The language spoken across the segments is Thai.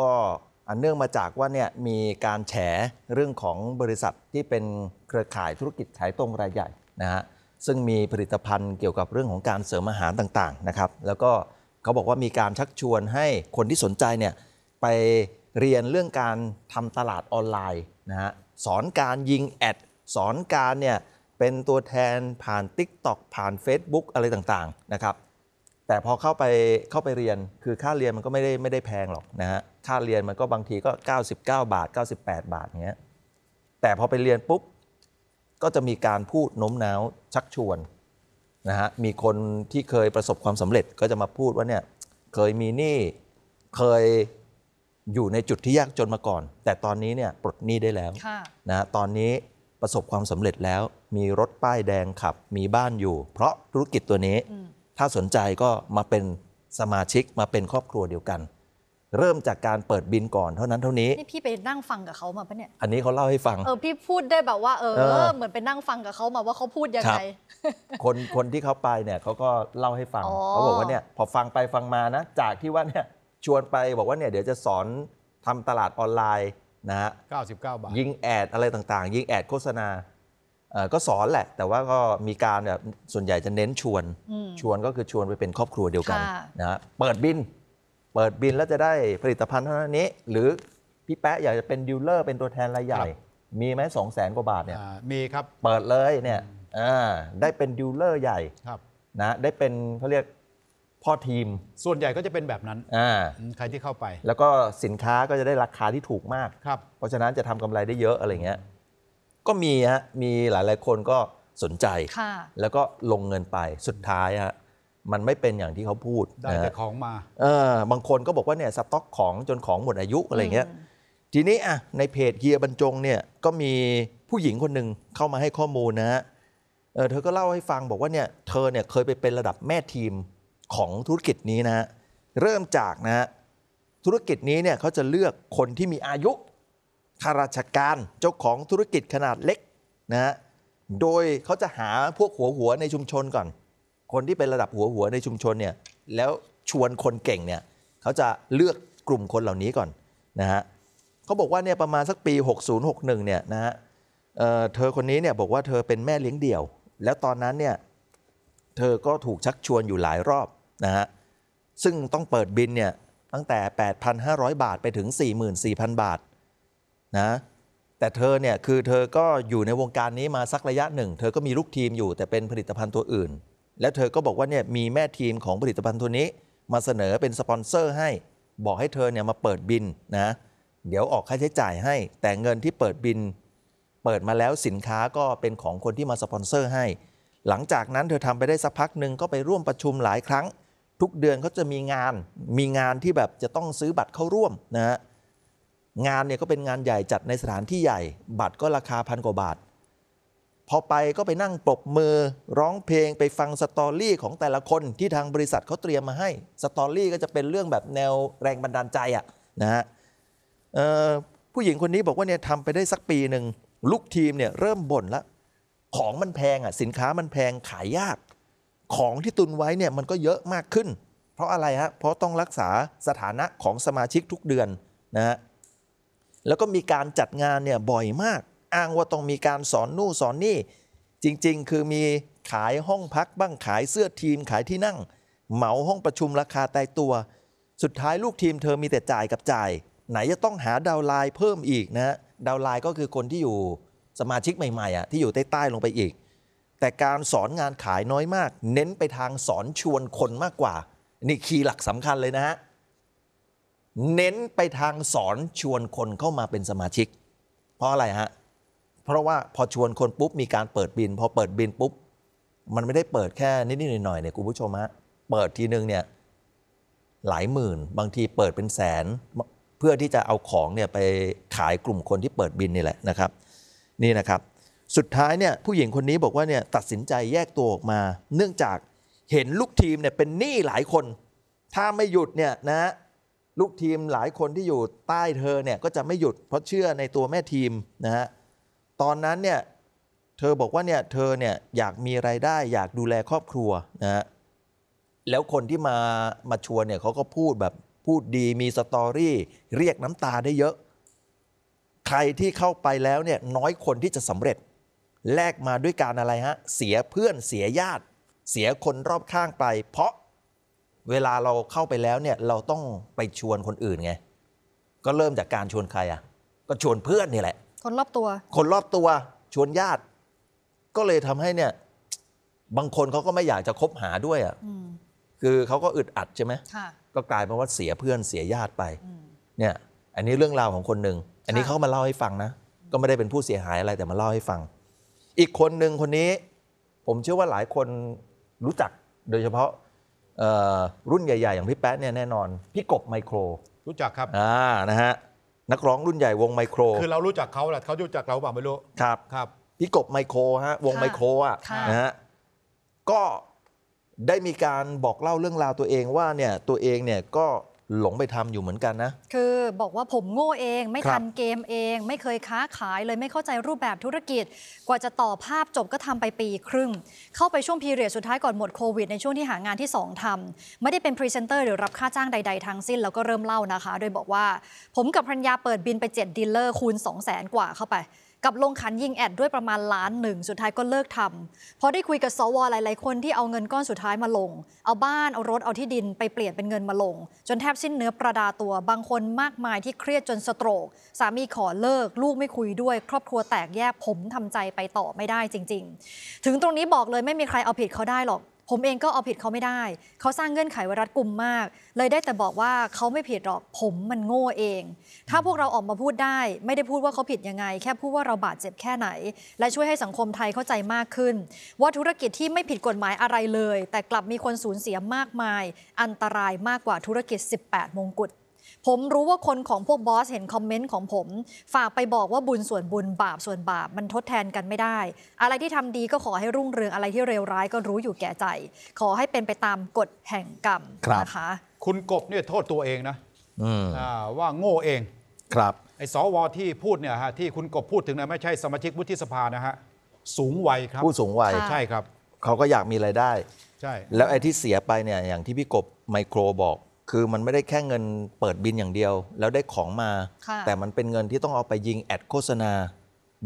ก็อันเนื่องมาจากว่าเนี่ยมีการแฉเรื่องของบริษัทที่เป็นเครือข่ายธุรกิจขายตรงรายใหญ่นะฮะซึ่งมีผลิตภัณฑ์เกี่ยวกับเรื่องของการเสริมอาหารต่างๆนะครับ แล้วก็เขาบอกว่ามีการชักชวนให้คนที่สนใจเนี่ยไปเรียนเรื่องการทำตลาดออนไลน์นะฮะสอนการยิงแอดสอนการเนี่ยเป็นตัวแทนผ่าน t i k t o กผ่าน Facebook อะไรต่างๆ นะครับแต่พอเข้าไปเข้าไปเรียนคือค่าเรียนมันก็ไม่ได้ไม่ได้แพงหรอกนะฮะค่าเรียนมันก็บางทีก็ 99 บาท 98 บาทเงี้ยแต่พอไปเรียนปุ๊บ ก็จะมีการพูดโน้มน้าวชักชวนนะฮะมีคนที่เคยประสบความสำเร็จก็จะมาพูดว่าเนี่ยเคยมีหนี้เคยอยู่ในจุดที่ยากจนมาก่อน แต่ตอนนี้เนี่ยปลดหนี้ได้แล้วนะะตอนนี้ประสบความสำเร็จแล้วมีรถป้ายแดงขับมีบ้านอยู่ เพราะธุรกิจตัวนี้ถ้าสนใจก็มาเป็นสมาชิกมาเป็นครอบครัวเดียวกัน เริ่มจากการเปิดบินก่อนเท่านั้นเท่านี้ นี่พี่ไปนั่งฟังกับเขามาปะเนี่ยอันนี้เขาเล่าให้ฟังเออพี่พูดได้แบบว่าเออเออเหมือนไปนั่งฟังกับเขามาว่าเขาพูดยังไงคนคนที่เขาไปเนี่ยเขาก็เล่าให้ฟังเขาบอกว่าเนี่ย พอฟังไปฟังมานะ จากที่ว่าเนี่ยชวนไปบอกว่าเนี่ยเดี๋ยวจะสอนทำตลาดออนไลน์นะฮะเกบาทยิงแอดอะไรต่างๆยิงแอดโฆษณาก็สอนแหละแต่ว่าก็มีการแบบส่วนใหญ่จะเน้นชวนชวนก็คือชวนไปเป็นครอบครัวเดียวกันนะเปิดบิน เปิดบินแล้วจะได้ผลิตภัณฑ์เท่านี้ หรือพี่แป๊ะอยากจะเป็นดีลเลอร์เป็นตัวแทนรายใหญ่ มีไหมสองแสนกว่าบาทเนี่ยมีครับ เปิดเลยเนี่ยได้เป็นดีลเลอร์ใหญ่นะได้เป็นเขาเรียกพ่อทีมส่วนใหญ่ก็จะเป็นแบบนั้นใครที่เข้าไป แล้วก็สินค้าก็จะได้ราคาที่ถูกมาก เพราะฉะนั้นจะทำกำไรได้เยอะอะไรเงี้ยก็มีฮะมีหลายหลายคนก็สนใจ แล้วก็ลงเงินไปสุดท้ายฮะมันไม่เป็นอย่างที่เขาพูด ได้แต่ของมาเออบางคนก็บอกว่าเนี่ยสต็อกของจนของหมดอายุอะไรเงี้ยทีนี้อ่ะในเพจเฮียบรรจงเนี่ยก็มีผู้หญิงคนหนึ่งเข้ามาให้ข้อมูลนะฮะเเธอก็เล่าให้ฟังบอกว่าเนี่ยเธอเนี่ยเคยไปเป็นระดับแม่ทีมของธุรกิจนี้นะเริ่มจากนะธุรกิจนี้เนี่ยเขาจะเลือกคนที่มีอายุข้าราชการเจ้าของธุรกิจขนาดเล็กนะฮะ โดยเขาจะหาพวกหัวหัวในชุมชนก่อน คนที่เป็นระดับหัวหัวในชุมชนเนี่ย แล้วชวนคนเก่งเนี่ยเขาจะเลือกกลุ่มคนเหล่านี้ก่อนนะฮะเขาบอกว่าเนี่ยประมาณสักปี 6061เนี่ยนะฮะเเธอคนนี้เนี่ยบอกว่าเธอเป็นแม่เลี้ยงเดี่ยว แล้วตอนนั้นเนี่ย เธอก็ถูกชักชวนอยู่หลายรอบนะฮะ ซึ่งต้องเปิดบินเนี่ยตั้งแต่ 8,500 บาทไปถึง44,000บาทนะแต่เธอเนี่ยคือเธอก็อยู่ในวงการนี้มาสักระยะหนึ่ง เธอก็มีลูกทีมอยู่แต่เป็นผลิตภัณฑ์ตัวอื่น แล้วเธอก็บอกว่าเนี่ยมีแม่ทีมของผลิตภัณฑ์ตัวนี้ มาเสนอเป็นสปอนเซอร์ ให้บอกให้เธอเนี่ยมาเปิดบินนะ เดี๋ยวออกค่าใช้จ่ายให้ แต่เงินที่เปิดบินเปิดมาแล้วสินค้าก็เป็นของคนที่มาสปอนเซอร์ให้หลังจากนั้นเธอทำไปได้สักพักหนึ่งก็ไปร่วมประชุมหลายครั้ง ทุกเดือนเขาจะมีงาน มีงานที่แบบจะต้องซื้อบัตรเข้าร่วมนะฮะงานเนี่ยก็เป็นงานใหญ่จัดในสถานที่ใหญ่ บัตรก็ราคาพันกว่าบาท พอไปก็ไปนั่งปรบมือร้องเพลงไปฟังสตอรี่ของแต่ละคนที่ทางบริษัทเขาเตรียมมาให้สตอรี่ก็จะเป็นเรื่องแบบแนวแรงบันดาลใจอะนะฮะผู้หญิงคนนี้บอกว่าเนี่ยทำไปได้สักปีหนึ่งลูกทีมเนี่ยเริ่มบ่นละของมันแพงอ่ะสินค้ามันแพงขายยาก ของที่ตุนไว้เนี่ยมันก็เยอะมากขึ้น เพราะอะไรฮะเพราะต้องรักษาสถานะของสมาชิกทุกเดือนนะฮะแล้วก็มีการจัดงานเนี่ยบ่อยมากอ้างว่าต้องมีการสอนนู่นสอนนี่ จริงๆ คือมีขายห้องพัก บ้างขายเสื้อทีมขายที่นั่ง เหมาห้องประชุมราคาตายตัว สุดท้ายลูกทีมเธอมีแต่จ่ายกับจ่าย ไหนจะต้องหาดาวไลน์เพิ่มอีกนะดาวไลน์ก็คือคนที่อยู่สมาชิกใหม่ๆอ่ะ ที่อยู่ใต้ๆ ลงไปอีก แต่การสอนงานขายน้อยมาก เน้นไปทางสอนชวนคนมากกว่านี่คีย์หลักสำคัญเลยนะฮะเน้นไปทางสอนชวนคนเข้ามาเป็นสมาชิก เพราะอะไรฮะเพราะว่าพอชวนคนปุ๊บ มีการเปิดบิน พอเปิดบินปุ๊บ มันไม่ได้เปิดแค่นิดๆหน่อยๆเนี่ยคุณผู้ชมฮะเปิดทีนึงเนี่ย หลายหมื่นบางทีเปิดเป็นแสนเพื่อที่จะเอาของเนี่ยไปขายกลุ่มคนที่เปิดบินนี่แหละนะครับ นี่นะครับสุดท้ายเนี่ยผู้หญิงคนนี้บอกว่าเนี่ยตัดสินใจแยกตัวออกมาเนื่องจากเห็นลูกทีมเนี่ยเป็นหนี้หลายคน ถ้าไม่หยุดเนี่ยนะลูกทีมหลายคนที่อยู่ใต้เธอเนี่ย ก็จะไม่หยุดเพราะเชื่อในตัวแม่ทีมนะฮะ ตอนนั้นเนี่ยเธอบอกว่าเนี่ย เธอเนี่ยอยากมีไรายได้อยากดูแลครอบครัวนะฮะแล้วคนที่มามาชวนเนี่ยเขาก็พูดแบบพูดดีมีสตอรี่เรียกน้ำตาได้เยอะ ใครที่เข้าไปแล้วเนี่ยน้อยคนที่จะสำเร็จแลกมาด้วยการอะไรฮะเสียเพื่อนเสียญาติ เสียคนรอบข้างไป เพราะเวลาเราเข้าไปแล้วเนี่ย เราต้องไปชวนคนอื่นไง ก็เริ่มจากการชวนใครอ่ะก็ชวนเพื่อนนี่แหละ คนรอบตัว คนรอบตัว ชวนญาติ ก็เลยทำให้เนี่ย บางคนเขาก็ไม่อยากจะคบหาด้วยอ่ะคือเขาก็อึดอัดใช่ไหมก็กลายเป็นว่าเสียเพื่อนเสียญาติไปเนี่ย อันนี้เรื่องราวของคนหนึ่ง อันนี้เขามาเล่าให้ฟังนะก็ไม่ได้เป็นผู้เสียหายอะไรแต่มาเล่าให้ฟัง อีกคนหนึ่งคนนี้ ผมเชื่อว่าหลายคนรู้จักโดยเฉพาะรุ่นใหญ่ๆ อย่างพี่แป๊ะเนี่ยแน่นอน พี่กบไมโครรู้จักครับอ่านะฮะนักร้องรุ่นใหญ่วงไมโคร คือเรารู้จักเขาแหละเขารู้จักเราเปล่าไม่รู้ ครับครับพี่กบไมโครฮะวงไมโครอ่ะนะฮะก็ได้มีการบอกเล่าเรื่องราวตัวเองว่าเนี่ยตัวเองเนี่ยก็หลงไปทำอยู่เหมือนกันนะ คือบอกว่าผมโง่เอง ไม่ทันเกมเอง ไม่เคยค้าขายเลยไม่เข้าใจรูปแบบธุรกิจ กว่าจะต่อภาพจบก็ทำไปปีครึ่ง เข้าไปช่วงพีเรียสุดท้ายก่อนหมดโควิดในช่วงที่หางานที่2ทำ ไม่ได้เป็นพรีเซนเตอร์หรือรับค่าจ้างใดๆทั้งสิ้นแล้วก็เริ่มเล่านะคะโดยบอกว่า ผมกับพัญยาเปิดบินไป7ดีลเลอร์คูณ2 0 0 0 0 0 กว่าเข้าไปกับลงขันยิงแอดด้วยประมาณล้านหนึ่ง สุดท้ายก็เลิกทำเพราะได้คุยกับสวหลายๆคนที่เอาเงินก้อนสุดท้ายมาลง เอาบ้าน เอารถ เอาที่ดินไปเปลี่ยนเป็นเงินมาลง จนแทบสิ้นเนื้อประดาตัวบางคนมากมายที่เครียดจนสโตรก สามีขอเลิกลูกไม่คุยด้วยครอบครัวแตกแยก ผมทำใจไปต่อไม่ได้จริง ๆ ถึงตรงนี้บอกเลยไม่มีใครเอาผิดเขาได้หรอกผมเองก็เอาผิดเขาไม่ได้ เขาสร้างเงื่อนไขวรัฐกลุ่มมาก เลยได้แต่บอกว่าเขาไม่ผิดหรอก ผมมันโง่เอง ถ้าพวกเราออกมาพูดได้ ไม่ได้พูดว่าเขาผิดยังไง แค่พูดว่าเราบาดเจ็บแค่ไหน และช่วยให้สังคมไทยเข้าใจมากขึ้นว่าธุรกิจที่ไม่ผิดกฎหมายอะไรเลย แต่กลับมีคนสูญเสียมากมาย อันตรายมากกว่าธุรกิจ 18 มงกุฎผมรู้ว่าคนของพวกบอสเห็นคอมเมนต์ของผม ฝากไปบอกว่าบุญส่วนบุญบาปส่วนบาปมันทดแทนกันไม่ได้ อะไรที่ทำดีก็ขอให้รุ่งเรืองอะไรที่เลวร้ายก็รู้อยู่แก่ใจ ขอให้เป็นไปตามกฎแห่งกรรม นะคะคุณกบเนี่ยโทษตัวเองนะว่าโง่เองครับไอ้สวที่พูดเนี่ยฮะที่คุณกบพูดถึงนะไม่ใช่สมาชิกวุฒิสภานะฮะสูงวัยครับ ผู้สูงวัยใช่ครับเขาก็อยากมีไรายได้ใช่แล้วไอ้ที่เสียไปเนี่ยอย่างที่พี่กบไมโครบอกคือมันไม่ได้แค่เงินเปิดบินอย่างเดียวแล้วได้ของมา แต่มันเป็นเงินที่ต้องเอาไปยิงแอดโฆษณา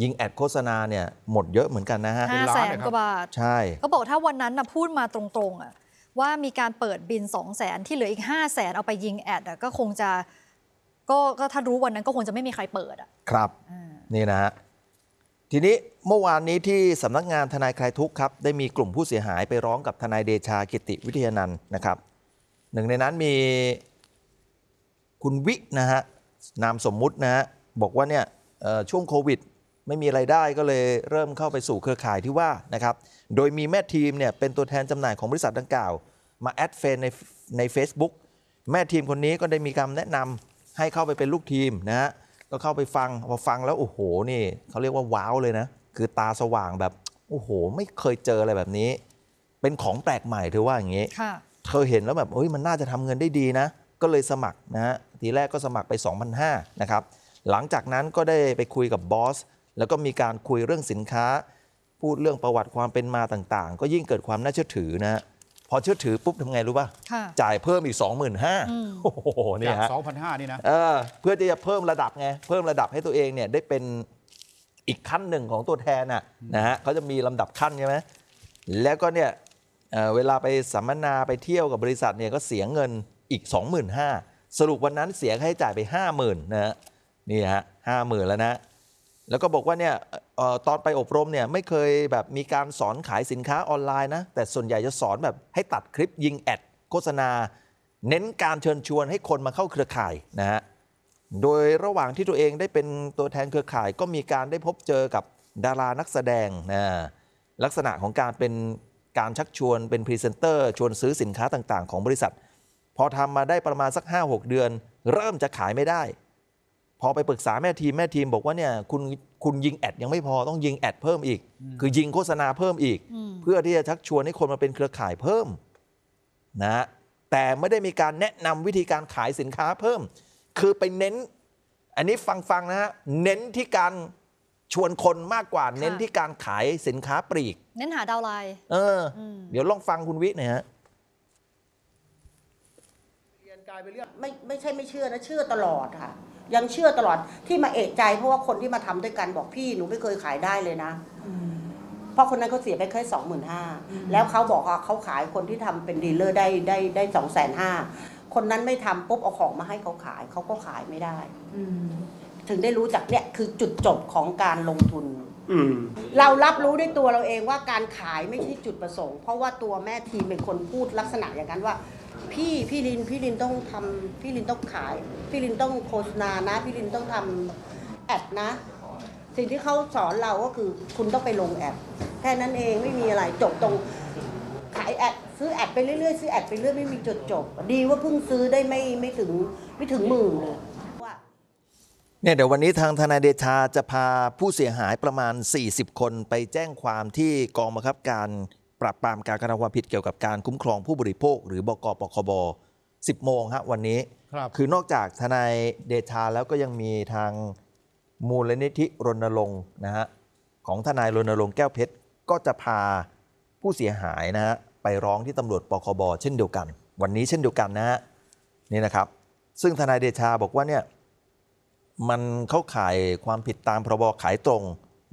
ยิงแอดโฆษณาเนี่ย หมดเยอะเหมือนกันนะฮะห้าแสนกว่าบาทใช่เขาบอกถ้าวันนั้นนะพูดมาตรงๆอ่ะว่ามีการเปิดบิน2องแสนที่เหลืออีก5้าแสนเอาไปยิงแอดก็คงจะก็ก็ถ้ารู้วันนั้นก็คงจะไม่มีใครเปิดอ่ะครับนี่นะฮะทีนี้เมื่อวานนี้ที่สำนักงานทนายคลายทุกข์ครับได้มีกลุ่มผู้เสียหายไปร้องกับทนายเดชากิติวิทยานันต์นะครับหนึ่งในนั้นมีคุณวินะฮะ นามสมมุตินะฮะ บอกว่าเนี่ยช่วงโควิด ไม่มีไรายได้ก็เลยเริ่มเข้าไปสู่เครือข่ายที่ว่านะครับ โดยมีแม่ทีมเนี่ยเป็นตัวแทนจำหน่ายของบริษัทดังกล่าว มาแอดเฟนในในเฟซบุ๊กแม่ทีมคนนี้ก็ได้มีคำแนะนำให้เข้าไปเป็นลูกทีมนะฮะ ก็เข้าไปฟังพอฟังแล้ว โอ้โหนี่เขาเรียกว่าว้าวเลยนะ คือตาสว่างแบบโอ้โห ไม่เคยเจออะไรแบบนี้ เป็นของแปลกใหม่ถือว่าอย่างนี้เธอเห็นแล้วแบบเฮ้ยมันน่าจะทำเงินได้ดีนะ ก็เลยสมัครนะฮะทีแรกก็สมัครไป 2,500นะครับ หลังจากนั้นก็ได้ไปคุยกับบอสแล้วก็มีการคุยเรื่องสินค้า พูดเรื่องประวัติความเป็นมาต่างๆ ก็ยิ่งเกิดความน่าเชื่อถือนะ พอเชื่อถือปุ๊บทำไงรู้ป่ะจ่ายเพิ่มอีก 25งหมื่นห้าโอ้โหนี่ฮะสองพันห้านี่นะเออเพื่อที่จะเพิ่มระดับไงเพิ่มระดับให้ตัวเองเนี่ยได้เป็นอีกขั้นหนึ่งของตัวแทนน่ะนะฮะเขาจะมีลำดับขั้นใช่ไหมแล้วก็เนี่ยเวลาไปสัมมนาไปเที่ยวกับบริษัทเนี่ยก็เสียเงินอีก 25,000 สรุปวันนั้นเสียค่าใช้จ่ายไป 50,000นะะนี่ฮะห้าหมื่นแล้วนะ แล้วก็บอกว่าเนี่ยตอนไปอบรมเนี่ยไม่เคยแบบมีการสอนขายสินค้าออนไลน์นะ แต่ส่วนใหญ่จะสอนแบบให้ตัดคลิปยิงแอดโฆษณาเน้นการเชิญชวนให้คนมาเข้าเครือข่ายนะฮะ โดยระหว่างที่ตัวเองได้เป็นตัวแทนเครือข่ายก็มีการได้พบเจอกับดารานักแสดงนะลักษณะของการเป็นการชักชวนเป็นพรีเซนเตอร์ชวนซื้อสินค้าต่างๆ ของบริษัท พอทำมาได้ประมาณสัก 5-6 เดือน เริ่มจะขายไม่ได้ พอไปปรึกษาแม่ทีม แม่ทีมบอกว่าเนี่ยคุณคุณยิงแอดยังไม่พอต้องยิงแอดเพิ่มอีก คือยิงโฆษณาเพิ่มอีก เพื่อที่จะชักชวนให้คนมาเป็นเครือข่ายเพิ่มนะแต่ไม่ได้มีการแนะนำวิธีการขายสินค้าเพิ่ม คือไปเน้น อันนี้ฟังๆนะฮะเน้นที่การชวนคนมากกว่าเน้นที่การขายสินค้าปลีกเน้นหาดาวไลน์เออเดี๋ยวลองฟังคุณวิหน่อยฮะไม่ไม่ใช่ไม่เชื่อนะเชื่อตลอดค่ะ ยังเชื่อตลอดที่มาเอกใจเพราะว่าคนที่มาทำด้วยกันบอกพี่หนูไม่เคยขายได้เลยนะเพราะคนนั้นเขาเสียไปแค่สองหมื่นห้าแล้วเขาบอกว่าเขาขายคนที่ทำเป็นดีลเลอร์ได้ได้ได้สองแสนห้าคนนั้นไม่ทำปุ๊บเอาของมาให้เขาขายเขาก็ขายไม่ได้อืถึงได้รู้จักเนี่ยคือจุดจบของการลงทุนอเรารับรู้ด้วยตัวเราเองว่าการขายไม่ใช่จุดประสงค์ เพราะว่าตัวแม่ทีมเป็นคนพูดลักษณะอย่างนั้นว่า พี่พี่ลินพี่ลินต้องทำพี่ลินต้องขายพี่ลินต้องโฆษณานะ พี่ลินต้องทำแอดนะ สิ่งที่เขาสอนเราก็คือคุณต้องไปลงแอดแค่นั้นเองไม่มีอะไรจบตรงขายแอดซื้อแอดไปเรื่อยๆซื้อแอดไปเรื่อยไม่มีจุดจบดีว่าเพิ่งซื้อได้ไม่ไม่ถึงไม่ถึงหมื่นเลยเนี่ยเดี๋ยววันนี้ทางทนายเดชาจะพาผู้เสียหายประมาณ 40 คนไปแจ้งความที่กองบังคับการปราบปรามการกระทำความผิดเกี่ยวกับการคุ้มครองผู้บริโภคหรือบกปคบ10 โมงฮะวันนี้ครับคือนอกจากทนายเดชาแล้วก็ยังมีทางมูลนิธิรณรงค์นะฮะของทนายรณรงค์แก้วเพชรก็จะพาผู้เสียหายนะฮะไปร้องที่ตำรวจปคบเช่นเดียวกัน วันนี้เช่นเดียวกันนะฮะนี่นะครับซึ่งทนายเดชาบอกว่าเนี่ยมันเข้าข่ายความผิดตามพรบขายตรง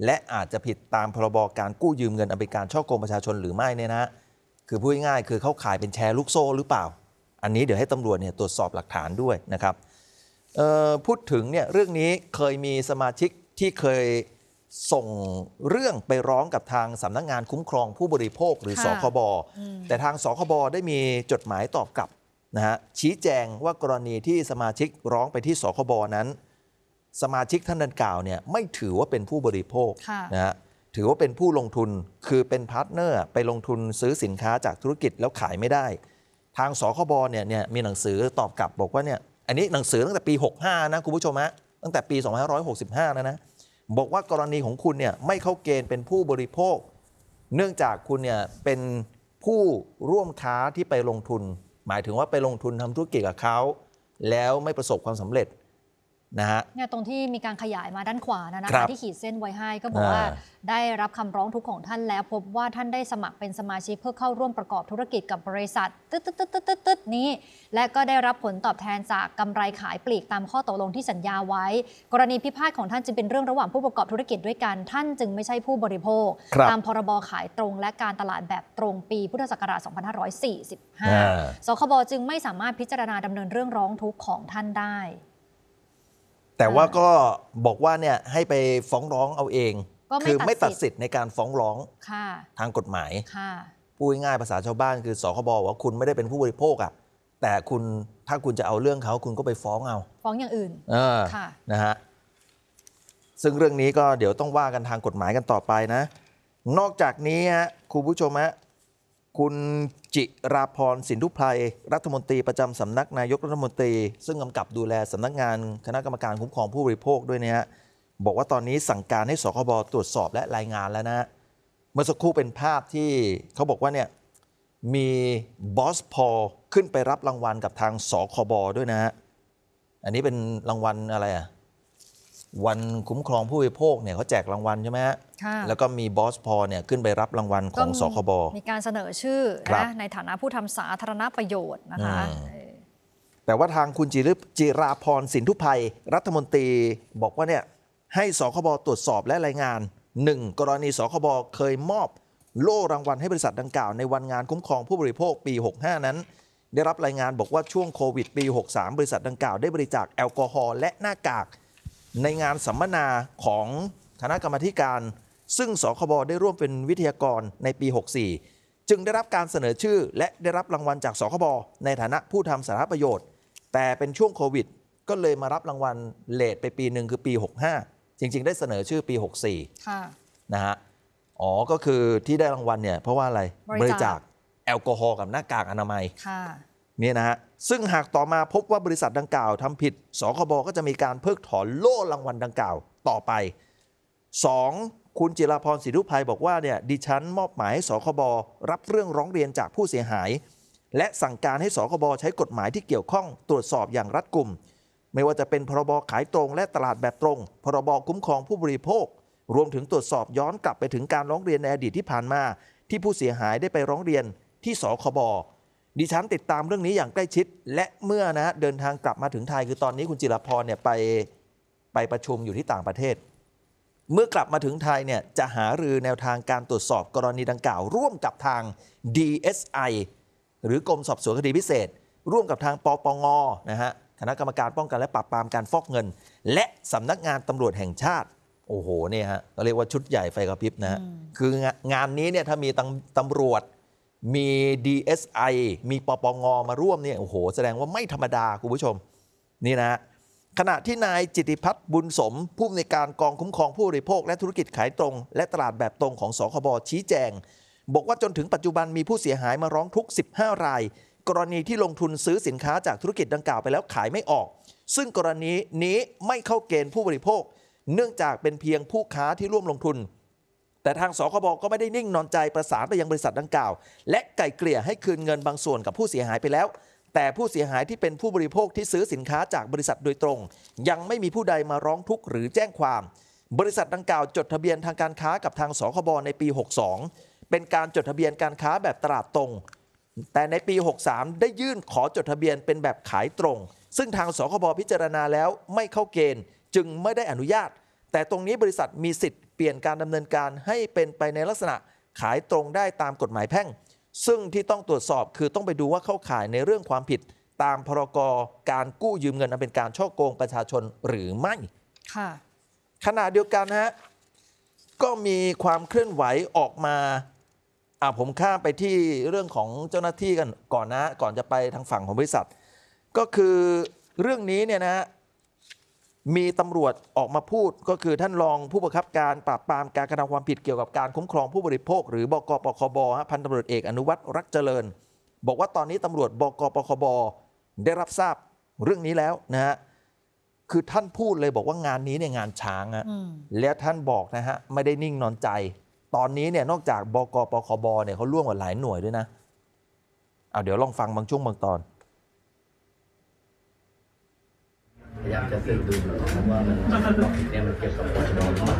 และอาจจะผิดตามพรบการกู้ยืมเงินอเมริการช่อโกงประชาชนหรือไม่เนี่ยนะ คือพูดง่ายๆคือเข้าข่ายเป็นแชร์ลูกโซ่หรือเปล่า อันนี้เดี๋ยวให้ตำรวจเนี่ยตรวจสอบหลักฐานด้วยนะครับพูดถึงเนี่ยเรื่องนี้เคยมีสมาชิกที่เคยส่งเรื่องไปร้องกับทางสำนักงงานคุ้มครองผู้บริโภคหรือสคบอแต่ทางสคบอได้มีจดหมายตอบกลับนะฮะชี้แจงว่ากรณีที่สมาชิกร้องไปที่สคบนั้นสมาชิกท่านดังกล่าวเนี่ยไม่ถือว่าเป็นผู้บริโภคนะฮะถือว่าเป็นผู้ลงทุน คือเป็นพาร์ทเนอร์ไปลงทุนซื้อสินค้าจากธุรกิจแล้วขายไม่ได้ ทางสคบเนี่ยเนี่ยมีหนังสือตอบกลับบอกว่าเนี่ย อันนี้หนังสือตั้งแต่ปี 65 นะคุณผู้ชมฮะ ตั้งแต่ปี 2565 แล้วนะ บอกว่ากรณีของคุณเนี่ยไม่เข้าเกณฑ์เป็นผู้บริโภค เนื่องจากคุณเนี่ยเป็นผู้ร่วมค้าที่ไปลงทุน หมายถึงว่าไปลงทุนทำธุรกิจกับเขาแล้วไม่ประสบความสำเร็จนะฮะเนี่ยตรงที่มีการขยายมาด้านขวานะนะคะที่ขีดเส้นไว้ให้ก็บอกว่าได้รับคำร้องทุกของท่านแล้ว พบว่าท่านได้สมัครเป็นสมาชิกเพื่อเข้าร่วมประกอบธุรกิจกับบริษัทตึ๊ดตึ๊ดตึ๊ดตึ๊ดตึ๊ดนี้ และก็ได้รับผลตอบแทนจากกำไรขายปลีกตามข้อตกลงที่สัญญาไว้ กรณีพิพาทของท่านจึงเป็นเรื่องระหว่างผู้ประกอบธุรกิจด้วยกันท่านจึงไม่ใช่ผู้บริโภคตามพรบขายตรงและการตลาดแบบตรงปีพุทธศักราช 2545 สคบจึงไม่สามารถพิจารณาดำเนินเรื่องร้องทุกข์ของท่านได้แต่ว่าก็บอกว่าเนี่ยให้ไปฟ้องร้องเอาเองคือไม่ตัดสิทธิ์ในการฟ้องร้องทางกฎหมายพูดง่ายภาษาชาวบ้านคือสคบว่าคุณไม่ได้เป็นผู้บริโภคอะแต่คุณถ้าคุณจะเอาเรื่องเขาคุณก็ไปฟ้องเอา ฟ้องอย่างอื่นค่ะนะฮะซึ่งเรื่องนี้ก็เดี๋ยวต้องว่ากันทางกฎหมายกันต่อไปนะ นอกจากนี้ฮะคุณผู้ชมฮะคุณจิราพรสินทุพไพรรัฐมนตรีประจำสำนักนายกรัฐมนตรีซึ่งกากับดูแลสำนักงานคณะกรรมการคุ้มครองผู้บริโภคด้วยเนี่ยบอกว่าตอนนี้สั่งการให้สคบตรวจสอบและรายงานแล้วนะ เมื่อสักครู่เป็นภาพที่เขาบอกว่าเนี่ยมีบอสพอ ขึ้นไปรับรางวัลกับทางสคบด้วยนะฮะอันนี้เป็นรางวัลอะไรอะ่ะวันคุ้มครองผู้บริโภคเนี่ยเขาแจกรางวัลใช่ไหมฮะแล้วก็มีบอสพอเนี่ยขึ้นไปรับรางวัลของสคบ มีการเสนอชื่อนะในฐานะผู้ทำสาธารณประโยชน์นะคะ แต่ว่าทางคุณจิรจิราพร สินทุพัย รัฐมนตรีบอกว่าเนี่ยให้สคบตรวจสอบและรายงาน 1. กรณีสคบเคยมอบโล่รางวัลให้บริษัทดังกล่าวในวันงานคุ้มครองผู้บริโภคปี 65 นั้นได้รับรายงานบอกว่าช่วงโควิดปี63 บริษัทดังกล่าวได้บริจาคแอลกอฮอล์และหน้ากากในงานสัมมนาของคณะกรรมการ ซึ่งสคบได้ร่วมเป็นวิทยากรในปี 64 จึงได้รับการเสนอชื่อและได้รับรางวัลจากสคบในฐานะผู้ทำสาธารณประโยชน์ แต่เป็นช่วงโควิดก็เลยมารับรางวัลเลทไปปีหนึ่งคือปี 65 จริงๆ ได้เสนอชื่อปี 64 ค่ะนะฮะอ๋อก็คือที่ได้รางวัลเนี่ยเพราะว่าอะไรบริจาคแอลกอฮอล์กับหน้ากากอนามัยค่ะนี่นะฮะ ซึ่งหากต่อมาพบว่าบริษัทดังกล่าวทำผิด สคบก็จะมีการเพิกถอนโล่รางวัลดังกล่าวต่อไป 2. คุณจิราพรศิรุภัยบอกว่าเนี่ยดิฉันมอบหมายให้สคบรับเรื่องร้องเรียนจากผู้เสียหาย และสั่งการให้สคบใช้กฎหมายที่เกี่ยวข้องตรวจสอบอย่างรัดกุม ไม่ว่าจะเป็นพรบขายตรงและตลาดแบบตรง พรบคุ้มครองผู้บริโภค รวมถึงตรวจสอบย้อนกลับไปถึงการร้องเรียนในอดีตที่ผ่านมาที่ผู้เสียหายได้ไปร้องเรียนที่สคบดิฉันติดตามเรื่องนี้อย่างใกล้ชิด และเมื่อนะเดินทางกลับมาถึงไทยคือตอนนี้คุณจิรพรเนี่ยไปไปประชุมอยู่ที่ต่างประเทศ เมื่อกลับมาถึงไทยเนี่ยจะหารือแนวทางการตรวจสอบกรณีดังกล่าว ร่วมกับทาง DSI หรือกรมสอบสวนคดีพิเศษ ร่วมกับทางปปงนะฮะคณะกรรมการป้องกัน และปราบปรามการฟอกเงิน และสำนักงานตำรวจแห่งชาติโอ้โหเนี่ยฮะเรียกว่าชุดใหญ่ไฟกระพริบนะฮะคืองานนี้เนี่ยถ้ามีตำตำรวจมี DSI มีปปงมาร่วมเนี่ยโอ้โห แสดงว่าไม่ธรรมดา คุณผู้ชม นี่นะ ขณะที่นายจิติพัฒน์บุญสม ผู้อำนวยการกองคุ้มครองผู้บริโภคและธุรกิจขายตรง และตลาดแบบตรงของสคบชี้แจง บอกว่าจนถึงปัจจุบันมีผู้เสียหายมาร้องทุก 15 ราย กรณีที่ลงทุนซื้อสินค้าจากธุรกิจดังกล่าวไปแล้วขายไม่ออก ซึ่งกรณีนี้ไม่เข้าเกณฑ์ผู้บริโภคเนื่องจากเป็นเพียงผู้ค้าที่ร่วมลงทุนแต่ทางสคบก็ไม่ได้นิ่งนอนใจประสานไปยังบริษัทดังกล่าว และไก่เกลี่ยให้คืนเงินบางส่วนกับผู้เสียหายไปแล้ว แต่ผู้เสียหายที่เป็นผู้บริโภคที่ซื้อสินค้าจากบริษัทโดยตรง ยังไม่มีผู้ใดมาร้องทุกข์หรือแจ้งความ บริษัทดังกล่าวจดทะเบียนทางการค้ากับทางสคบในปี 62 เป็นการจดทะเบียนการค้าแบบตลาดตรง แต่ในปี 63 ได้ยื่นขอจดทะเบียนเป็นแบบขายตรง ซึ่งทางสคบพิจารณาแล้วไม่เข้าเกณฑ์ จึงไม่ได้อนุญาต แต่ตรงนี้บริษัทมีสิทธิเปลี่ยนการดำเนินการให้เป็นไปในลักษณะขายตรงได้ตามกฎหมายแพ่ง ซึ่งที่ต้องตรวจสอบคือต้องไปดูว่าเข้าข่ายในเรื่องความผิด ตามพรกรการกู้ยืมเงินอันเป็นการช่อโกงประชาชนหรือไม่ค่ะขณะเดียวกันฮะก็มีความเคลื่อนไหวออกมาอ่าผมข้ามไปที่เรื่องของเจ้าหน้าที่กันก่อนนะก่อนจะไปทางฝั่งของบริษัท ก็คือเรื่องนี้เนี่ยนะมีตำรวจออกมาพูดก็คือท่านรองผู้บังคับการปราบปรามการกระทำความผิดเกี่ยวกับการคุ้มครองผู้บริโภคหรือบกปคบพันตำรวจเอกอนุวัตรรักเจริญ บอกว่าตอนนี้ตำรวจบกปคบได้รับทราบเรื่องนี้แล้วนะฮะคือท่านพูดเลยบอกว่างานนี้เนี่ยงานช้างอะแล้วท่านบอกนะฮะไม่ได้นิ่งนอนใจ ตอนนี้เนี่ยนอกจากบกปคบเนี่ยเขาร่วมกับหลายหน่วยด้วยนะเอาเดี๋ยวลองฟังบางช่วงบางตอนยายาจะสืบดูนะว่ามันเนี่ยมันเกี่ยวกับปชนหรือเปล่า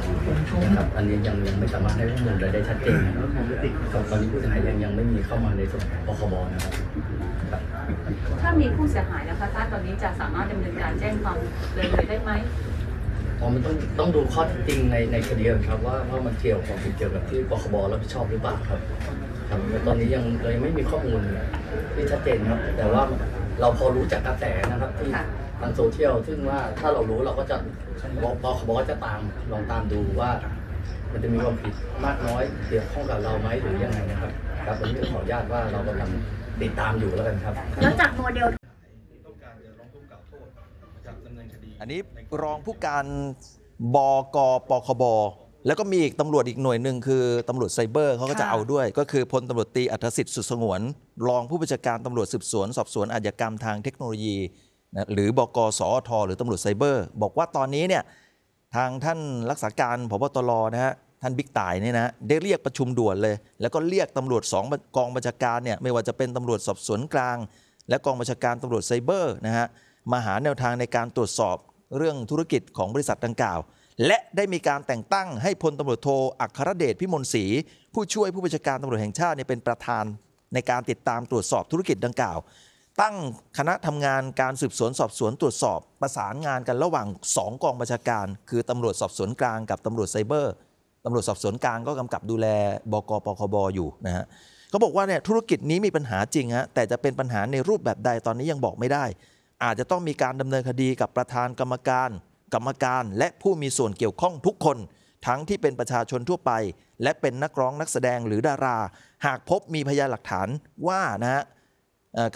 นะครับอันนี้ยังยังไม่สามารถให้ข้อมูลอะไรได้ชัดเจนนะครับตอนนี้ผู้เสียหายยังยังไม่มีเข้ามาในส่วนของปคบนะครับ ถ้ามีผู้เสียหายนะคะท่านตอนนี้จะสามารถดำเนินการแจ้งความเลยได้ไหมผมมันต้องต้องดูข้อเท็จจริงในในคดีครับว่าว่ามันเกี่ยวความผิดเกี่ยวกับที่ปคบรับผิดชอบหรือเปล่าครับครับ ตอนนี้ยังเลยไม่มีข้อมูล ที่ชัดเจนครับแต่ว่าเราพอรู้จากกระแสนะครับที่ทางโซเชียลซึ่งว่าถ้าเรารู้เราก็จะบอกบอกบอกจะตามลองตามดูว่า มันจะมีความผิดมากน้อยเกี่ยวข้องกับเราไหมหรือยังไงนะครับ ครับผมขออนุญาตว่าเรากำลังติดตามอยู่แล้วกันครับแล้วจากโมเดลอันนี้ รองผู้การ บกปคบแล้วก็มีอีกตำรวจอีกหน่วยหนึ่ง คือตำรวจไซเบอร์เขาก็จะเอาด้วย ก็คือพลตำรวจตีอัธสิทธิ์สุดสงวน รองผู้บัญชาการตำรวจสืบสวนสอบสวนอาญากรรมทางเทคโนโลยีนะหรือบกสอทหรือตำรวจไซเบอร์บอกว่าตอนนี้เนี่ยทางท่านรักษาการพบตรนะฮะท่านบิ๊กต่ายเนี่ยนะได้เรียกประชุมด่วนเลย แล้วก็เรียกตำรวจ 2 กองบัญชาการเนี่ยไม่ว่าจะเป็นตำรวจสอบสวนกลาง และกองบัญชาการตำรวจไซเบอร์นะฮะมาหาแนวทางในการตรวจสอบเรื่องธุรกิจของบริษัทดังกล่าว และได้มีการแต่งตั้งให้พลตำรวจโทอัครเดชพิมลศรีผู้ช่วยผู้บัญชาการตำรวจแห่งชาติเนี่ยเป็นประธานในการติดตามตรวจสอบธุรกิจดังกล่าวตั้งคณะทำงานการสืบสวนสอบสวนตรวจสอบ ประสานงานกันระหว่าง 2กองบัญชาการคือตำรวจสอบสวนกลางกับตำรวจไซเบอร์ตำรวจสอบสวนกลาง ก็กำกับดูแลบกปคบอยู่นะฮะเขาบอกว่าเนี่ยธุรกิจนี้มีปัญหาจริงฮะแต่จะเป็นปัญหาในรูปแบบใดตอนนี้ยังบอกไม่ได้ อาจจะต้องมีการดำเนินคดีกับประธานกรรมการ กรรมการ และผู้มีส่วนเกี่ยวข้องทุกคน ทั้งที่เป็นประชาชนทั่วไป และเป็นนักร้องนักแสดงหรือดารา หากพบมีพยานหลักฐานว่านะฮะ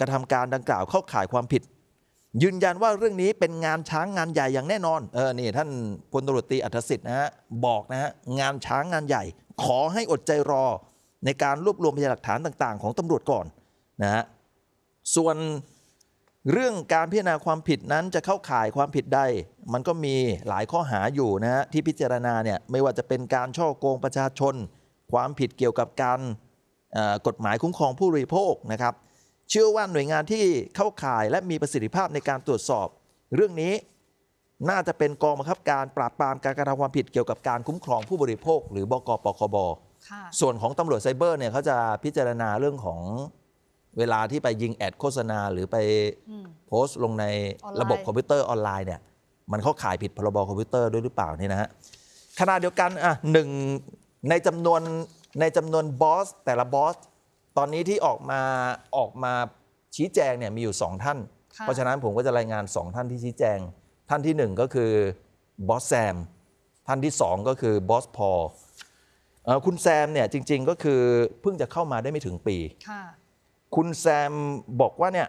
กระทำการดังกล่าวเข้าข่ายความผิด ยืนยันว่าเรื่องนี้เป็นงานช้างงานใหญ่อย่างแน่นอนเออนี่ท่านพลตรวตีอัธสิทธิ์นะฮะบอกนะฮะงานช้างงานใหญ่ขอให้อดใจรอในการรวบรวมพยานหลักฐานต่างๆของตำรวจก่อนนะฮะส่วนเรื่องการพิจารณาความผิดนั้นจะเข้าข่ายความผิดใดมันก็มีหลายข้อหาอยู่นะฮะที่พิจารณาเนี่ยไม่ว่าจะเป็นการช่อโกงประชาชน ความผิดเกี่ยวกับการกฎหมายคุ้มครองผู้บริโภคนะครับเชื่อว่าหน่วยงานที่เข้าข่ายและมีประสิทธิภาพในการตรวจสอบเรื่องนี้น่าจะเป็นกองบังคับการปราบปรามการกระทำความผิดเกี่ยวกับการคุ้มครองผู้บริโภค หรือบกปคบส่วนของตำรวจไซเบอร์เนี่ย เขาจะพิจารณาเรื่องของเวลาที่ไปยิงแอดโฆษณา หรือไปโพสต์ลงในระบบคอมพิวเตอร์ออนไลน์เนี่ยมันเข้าข่ายผิดพรบคอมพิวเตอร์ด้วยหรือเปล่านี่นะฮะขณะเดียวกันอ่ะหนึ่งในจำนวนในจำนวนบอสแต่ละบอสอนนี้ที่ออกมาออกมาชี้แจงเนี่ยมีอยู่ 2 ท่าน เพราะฉะนั้นผมก็จะรายงาน 2 ท่านที่ชี้แจง ท่านที่ 1 ก็คือบอสแซมท่านที่ 2 ก็คือบอสพอคุณแซมเนี่ยจริงๆก็คือเพิ่งจะเข้ามาได้ไม่ถึงปี คุณแซมบอกว่าเนี่ย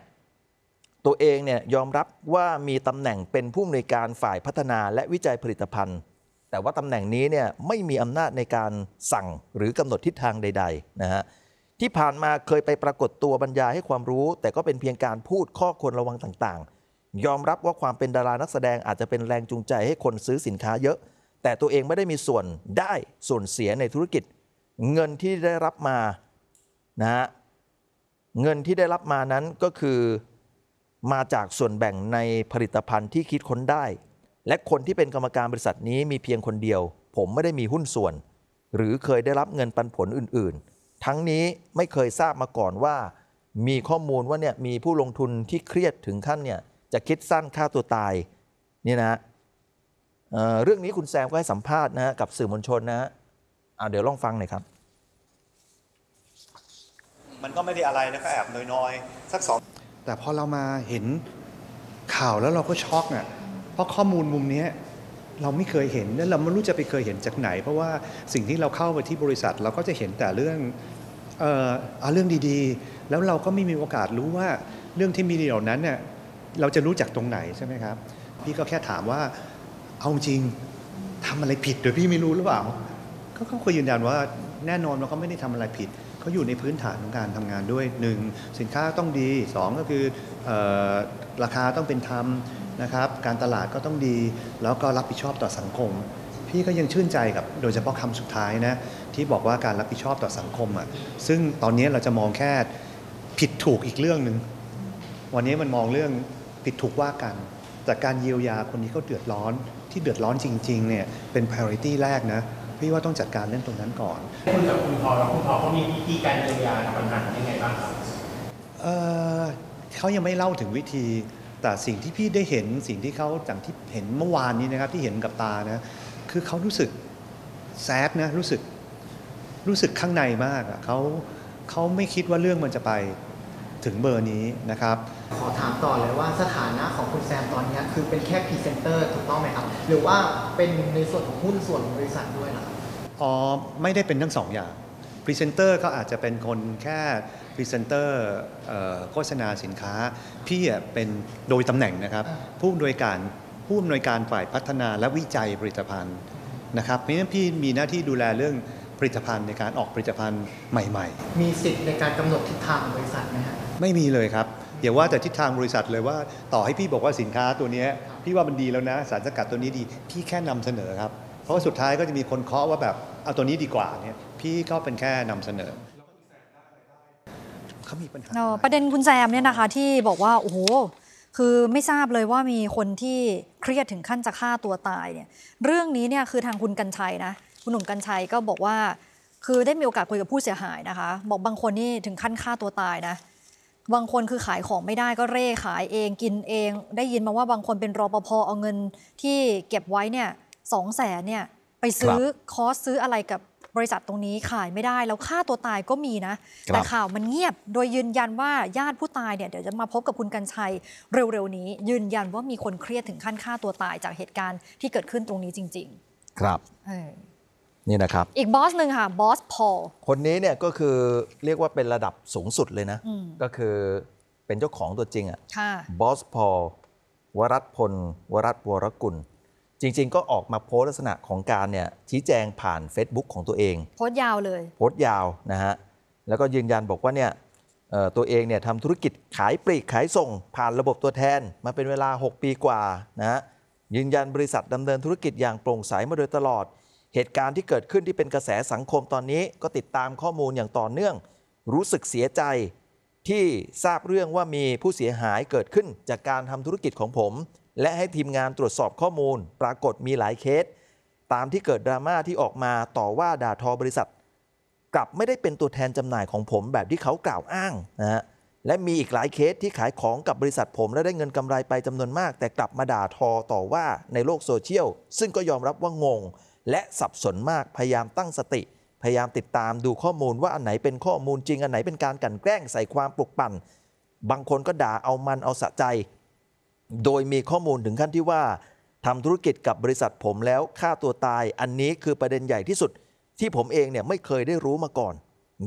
ตัวเองเนี่ยยอมรับว่ามีตำแหน่งเป็นผู้อำนวยการฝ่ายพัฒนาและวิจัยผลิตภัณฑ์ แต่ว่าตำแหน่งนี้เนี่ยไม่มีอำนาจในการสั่งหรือกำหนดทิศทางใดๆนะฮะที่ผ่านมาเคยไปปรากฏตัวบรรยายให้ความรู้ แต่ก็เป็นเพียงการพูดข้อควรระวังต่างๆ ยอมรับว่าความเป็นดารานักแสดงอาจจะเป็นแรงจูงใจให้คนซื้อสินค้าเยอะ แต่ตัวเองไม่ได้มีส่วนได้ส่วนเสียในธุรกิจ เงินที่ได้รับมานะฮะเงินที่ได้รับมานั้นก็คือมาจากส่วนแบ่งในผลิตภัณฑ์ที่คิดค้นได้ และคนที่เป็นกรรมการบริษัทนี้มีเพียงคนเดียว ผมไม่ได้มีหุ้นส่วน หรือเคยได้รับเงินปันผลอื่น ๆทั้งนี้ไม่เคยทราบมาก่อนว่า มีข้อมูลว่าเนี่ยมีผู้ลงทุนที่เครียดถึงขั้นเนี่ยจะคิดสั้นฆ่าตัวตายนี่นะเเรื่องนี้คุณแซมก็ให้สัมภาษณ์นะกับสื่อมวลชนนะะเดี๋ยวลองฟังหน่อยครับ มันก็ไม่ได้อะไรนะก็แอบน้อยๆสักสองแต่พอเรามาเห็นข่าวแล้วเราก็ช็อกเนะ่ะเพราะข้อมูลมุมนี้เราไม่เคยเห็นและเราไม่รู้จะไปเคยเห็นจากไหน เพราะว่าสิ่งที่เราเข้าไปที่บริษัท เราก็จะเห็นแต่เรื่อง เอ่อเรื่องดีๆ แล้วเราก็ไม่มีโอกาสรู้ว่าเรื่องที่มีเหล่านั้นเนี่ยเราจะรู้จากตรงไหนใช่ไหมครับพี่ก็แค่ถามว่าเอาจริงทำอะไรผิดโดยพี่ไม่รู้หรือเปล่าก็เขาเคยยืนยันว่าแน่นอนเราก็ไม่ได้ทำอะไรผิดเขาอยู่ในพื้นฐานของการทำงานด้วยหนึ่งสินค้าต้องดี 2 ก็คืออราคาต้องเป็นธรรมนะครับการตลาดก็ต้องดีแล้วก็รับผิดชอบต่อสังคม พี่ก็ยังชื่นใจกับโดยเฉพาะคำสุดท้ายนะที่บอกว่าการรับผิดชอบต่อสังคมอ่ะซึ่งตอนนี้เราจะมองแค่ผิดถูกอีกเรื่องหนึ่งวันนี้มันมองเรื่องผิดถูกว่ากันแต่การเยียวยาคนนี้เขาเดือดร้อน ที่เดือดร้อนจริงๆเนี่ยเป็น priority แรกนะพี่ว่าต้องจัดการเรื่องตรงนั้นก่อน คุณกับคุณพอแล้วคุณพอเขามีวิธีการเยียวยาปัญหายังไงบ้างครับเขายังไม่เล่าถึงวิธีแต่สิ่งที่พี่ได้เห็นสิ่งที่เขาจากที่เห็นเมื่อวานนี้นะครับที่เห็นกับตานะคือเขารู้สึกแซดนะรู้สึกรู้สึกข้างในมากอะเขาเขาไม่คิดว่าเรื่องมันจะไปถึงเบอร์นี้นะครับ ขอถามต่อเลยว่าสถานะของคุณแซมตอนนี้คือเป็นแค่พรีเซนเตอร์ถูกต้องไหมครับ หรือว่าเป็นในส่วนของหุ้นส่วนของบริษัทด้วยนะครับอ๋อไม่ได้เป็นทั้งสองอย่างพรีเซนเตอร์ก็อาจจะเป็นคนแค่พรีเซนเตอร์โฆษณาสินค้าพี่เป็นโดยตำแหน่งนะครับผู้อำนวยการผู้อำนวยการฝ่ายพัฒนาและวิจัยผลิตภัณฑ์นะครับเพราะฉะนั้นพี่มีหน้าที่ดูแลเรื่องผลิตภัณฑ์ในการออกผลิตภัณฑ์ใหม่ๆ มีสิทธิ์ในการกำหนดทิศทางบริษัทไหมครับไม่มีเลยครับอย่าว่าแต่ทิศทางบริษัทเลยว่าต่อให้พี่บอกว่าสินค้าตัวนี้พี่ว่ามันดีแล้วนะสารสกัดตัวนี้ดีพี่แค่นำเสนอครับ เพราะว่าสุดท้ายก็จะมีคนเคาะว่าแบบเอาตัวนี้ดีกว่าเนี่ยพี่ก็เป็นแค่นำเสนอขามีปัญหาประเด็นคุณแซมเนี่ยนะคะที่บอกว่าโอ้โหคือไม่ทราบเลยว่ามีคนที่เครียดถึงขั้นจะฆ่าตัวตายเนี่ยเรื่องนี้เนี่ยคือทางคุณกัญชัยนะ คุณหนุ่มกัญชัยก็บอกว่าคือได้มีโอกาสคุยกับผู้เสียหายนะคะ บอกบางคนนี่ถึงขั้นฆ่าตัวตายนะบางคนคือขายของไม่ได้ก็เร่ขายเองกินเอง ได้ยินมาว่าบางคนเป็นรอปภเอาเงินที่เก็บไว้เนี่ยสองแสนเนี่ยไปซื้อคอสซื้ออะไรกับบริษัทตรงนี้ขายไม่ได้แล้วฆ่าตัวตายก็มีนะ แต่ข่าวมันเงียบโดยยืนยันว่าญาติผู้ตายเนี่ยเดี๋ยวจะมาพบกับคุณกัญชัย เร็วๆ นี้ยืนยันว่ามีคนเครียดถึงขั้นฆ่าตัวตายจากเหตุการณ์ที่เกิดขึ้นตรงนี้จริงๆ ครับนี่นะครับ อีกบอสหนึ่งค่ะบอสพอลคนนี้เนี่ยก็คือเรียกว่าเป็นระดับสูงสุดเลยนะก็คือเป็นเจ้าของตัวจริงอะ่ะบอสพอลวรัตพล วรัตวรกุลจริง ๆ ก็ออกมาโพสต์ลักษณะของการเนี่ยชี้แจงผ่าน Facebook ของตัวเองโพสต์ยาวเลย โพสต์ยาวนะฮะ แล้วก็ยืนยันบอกว่าเนี่ยตัวเองเนี่ยทำธุรกิจขายปลีกขายส่ง ผ่านระบบตัวแทนมาเป็นเวลา 6 ปีกว่านะฮะ ยืนยันบริษัทดำเนินธุรกิจอย่างโปร่งใสมาโดยตลอด เหตุการณ์ที่เกิดขึ้นที่เป็นกระแสสังคมตอนนี้ ก็ติดตามข้อมูลอย่างต่อเนื่องรู้สึกเสียใจ ที่ทราบเรื่องว่ามีผู้เสียหายเกิดขึ้นจากการทำธุรกิจของผมและให้ทีมงานตรวจสอบข้อมูลปรากฏมีหลายเคสตามที่เกิดดราม่าที่ออกมาต่อว่าด่าทอบริษัท กลับไม่ได้เป็นตัวแทนจำหน่ายของผมแบบที่เขากล่าวอ้างนะฮะและมีอีกหลายเคสที่ขายของกับบริษัท ผมและได้เงินกำไรไปจำนวนมาก แต่กลับมาด่าทอต่อว่าในโลกโซเชียลซึ่งก็ยอมรับว่างง และสับสนมากพยายามตั้งสติ พยายามติดตามดูข้อมูล ว่าอันไหนเป็นข้อมูลจริงอันไหนเป็นการกลั่นแกล้งใส่ความปลุกปั่น บางคนก็ด่าเอามันเอาสะใจโดยมีข้อมูลถึงขั้นที่ว่าทำธุรกิจกับบริษัทผมแล้วฆ่าตัวตาย อันนี้คือประเด็นใหญ่ที่สุด ที่ผมเองเนี่ยไม่เคยได้รู้มาก่อน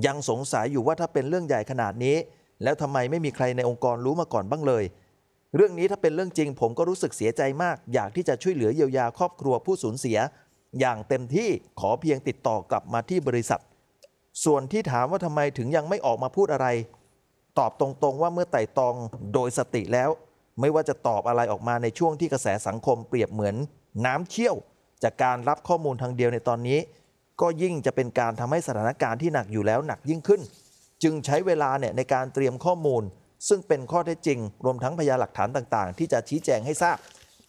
ยังสงสัยอยู่ว่าถ้าเป็นเรื่องใหญ่ขนาดนี้ แล้วทำไมไม่มีใครในองค์กรรู้มาก่อนบ้างเลย เรื่องนี้ถ้าเป็นเรื่องจริงผมก็รู้สึกเสียใจมาก อยากที่จะช่วยเหลือเยียวยาครอบครัวผู้สูญเสีย อย่างเต็มที่ขอเพียงติดต่อกลับมาที่บริษัท ส่วนที่ถามว่าทำไมถึงยังไม่ออกมาพูดอะไร ตอบตรงๆว่าเมื่อไต่ตองโดยสติแล้วไม่ว่าจะตอบอะไรออกมาในช่วงที่กระแสสังคม เปรียบเหมือนน้ำเชี่ยว จากการรับข้อมูลทางเดียวในตอนนี้ ก็ยิ่งจะเป็นการทำให้สถานการณ์ที่หนักอยู่แล้วหนักยิ่งขึ้น จึงใช้เวลาเนี่ยในการเตรียมข้อมูล ซึ่งเป็นข้อเท็จจริง รวมทั้งพยานหลักฐานต่างๆ ที่จะชี้แจงให้ทราบ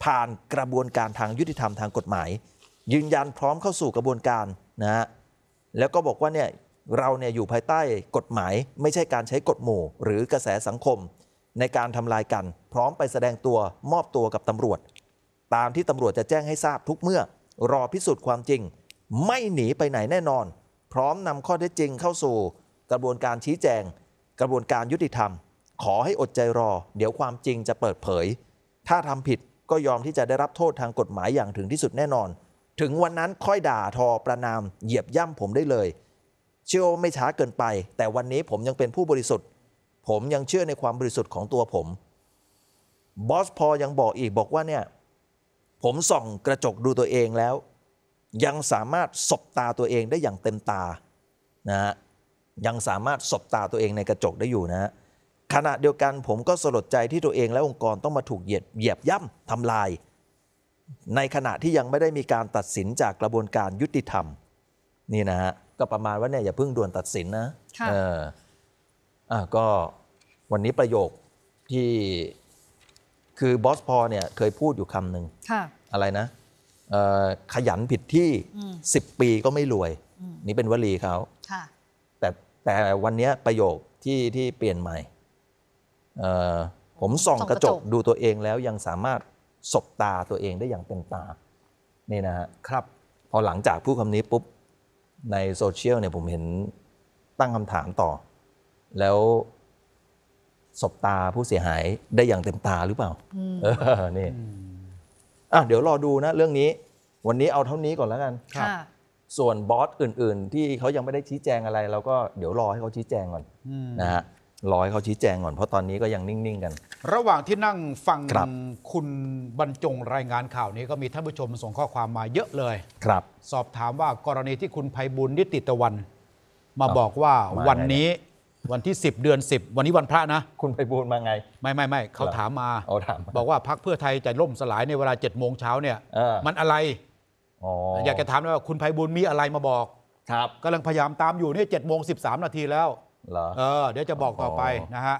ผ่านกระบวนการทางยุติธรรมทางกฎหมาย ยืนยันพร้อมเข้าสู่กระบวนการนะฮะแล้วก็บอกว่าเนี่ยเราเนี่ยอยู่ภายใต้กฎหมาย ไม่ใช่การใช้กฎหมู่ หรือกระแสสังคมในการทำลายกัน พร้อมไปแสดงตัวมอบตัวกับตำรวจ ตามที่ตำรวจจะแจ้งให้ทราบทุกเมื่อ รอพิสูจน์ความจริง ไม่หนีไปไหนแน่นอน พร้อมนำข้อเท็จจริงเข้าสู่ กระบวนการชี้แจง กระบวนการยุติธรรม ขอให้อดใจรอเดี๋ยวความจริงจะเปิดเผย ถ้าทำผิดก็ยอมที่จะได้รับโทษทางกฎหมายอย่างถึงที่สุดแน่นอน ถึงวันนั้นค่อยด่าทอประนามเหยียบย่ำผมได้เลยเชื่อว่าไม่ช้าเกินไป แต่วันนี้ผมยังเป็นผู้บริสุทธิ์ผมยังเชื่อในความบริสุทธิ์ของตัวผม บอสพอยังบอกอีกบอกว่าเนี่ย ผมส่องกระจกดูตัวเองแล้ว ยังสามารถสบตาตัวเองได้อย่างเต็มตา นะฮะยังสามารถสบตาตัวเองในกระจกได้อยู่นะฮะขณะเดียวกันผมก็สลดใจที่ตัวเองและองค์กรต้องมาถูกเหยียบเหยียบย่ำทำลาย ในขณะที่ยังไม่ได้มีการตัดสินจากกระบวนการยุติธรรม นี่นะฮะก็ประมาณว่าเนี่ยอย่าเพิ่งด่วนตัดสินนะะเออก็วันนี้ประโยคที่คือบอสพอเนี่ยเคยพูดอยู่คำหนึ่งอะไรนะ ขยันผิดที่ 10 ปีก็ไม่รวย นี่เป็นวลีเขาแต่แต่วันนี้ประโยคที่ที่เปลี่ยนใหม่ ผมส่องกระจกดูตัวเองแล้วยังสามารถสบตาตัวเองได้อย่างเต็มตานี่นะะครับ พอหลังจากพูดคำนี้ปุ๊บ ในโซเชียลเนี่ยผมเห็นตั้งคำถามต่อแล้วสบตาผู้เสียหายได้อย่างเต็มตาหรือเปล่า เออ นี่อ่ะเดี๋ยวรอดูนะเรื่องนี้ วันนี้เอาเท่านี้ก่อนแล้วกันครับส่วนบอสอื่น ๆที่เขายังไม่ได้ชี้แจงอะไรเราก็เดี๋ยวรอให้เขาชี้แจงก่อน นะฮะ รอให้เขาชี้แจงก่อนเพราะตอนนี้ก็ยังนิ่งๆกัน ระหว่างที่นั่งฟังคคุณบรรจงรายงานข่าวนี้ก็มีท่านผู้ชมส่งข้อความมาเยอะเลย ครับ สอบถามว่ากรณีที่คุณภัยบุญนิติตะวัน มาบอกว่าวันนี้วันที่ 10 เดือน 10 วันนี้วันพระนะ คุณไปบูล์มาไง ไม่ไม่ไม่เขาถามมาเอาถามบอกว่าพักเพื่อไทยจะล่มสลายในเวลา7จ็ดโมงเช้าเนี่ยมันอะไรอยากจะถามว่าคุณไพบูล์มีอะไรมาบอกครับกำลังพยายามตามอยู่นี่เจ็ดโมงสิบสามนาทีแล้วเหรอเออเดี๋ยวจะบอกต่อไปนะฮะ